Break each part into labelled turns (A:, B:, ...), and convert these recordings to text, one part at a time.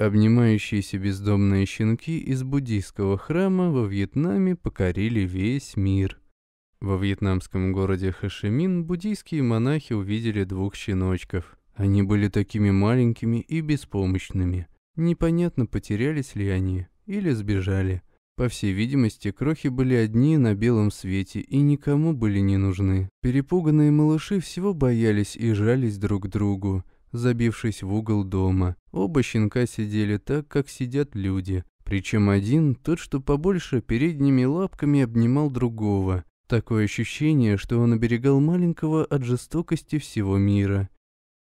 A: Обнимающиеся бездомные щенки из буддийского храма во Вьетнаме покорили весь мир. Во вьетнамском городе Хашимин буддийские монахи увидели двух щеночков. Они были такими маленькими и беспомощными. Непонятно, потерялись ли они или сбежали. По всей видимости, крохи были одни на белом свете и никому были не нужны. Перепуганные малыши всего боялись и жались друг к другу, забившись в угол дома. Оба щенка сидели так, как сидят люди. Причем один, тот, что побольше, передними лапками обнимал другого. Такое ощущение, что он оберегал маленького от жестокости всего мира.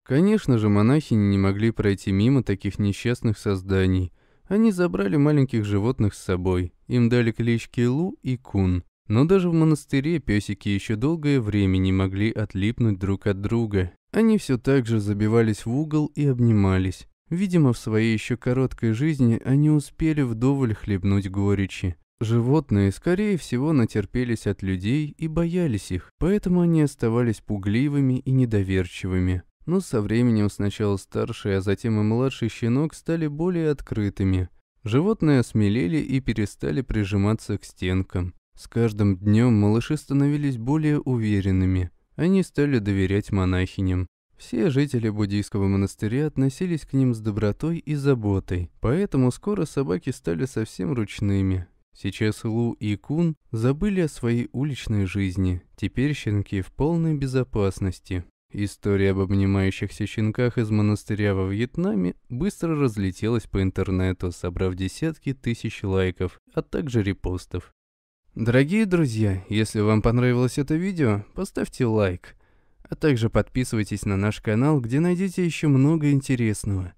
A: Конечно же, монахини не могли пройти мимо таких несчастных созданий. Они забрали маленьких животных с собой. Им дали клички Лу и Кун. Но даже в монастыре песики еще долгое время не могли отлипнуть друг от друга. Они все так же забивались в угол и обнимались. Видимо, в своей еще короткой жизни они успели вдоволь хлебнуть горечи. Животные, скорее всего, натерпелись от людей и боялись их, поэтому они оставались пугливыми и недоверчивыми. Но со временем сначала старший, а затем и младший щенок стали более открытыми. Животные осмелели и перестали прижиматься к стенкам. С каждым днем малыши становились более уверенными. Они стали доверять монахиням. Все жители буддийского монастыря относились к ним с добротой и заботой, поэтому скоро собаки стали совсем ручными. Сейчас Лу и Кун забыли о своей уличной жизни, теперь щенки в полной безопасности. История об обнимающихся щенках из монастыря во Вьетнаме быстро разлетелась по интернету, собрав десятки тысяч лайков, а также репостов. Дорогие друзья, если вам понравилось это видео, поставьте лайк а также подписывайтесь на наш канал, где найдете еще много интересного.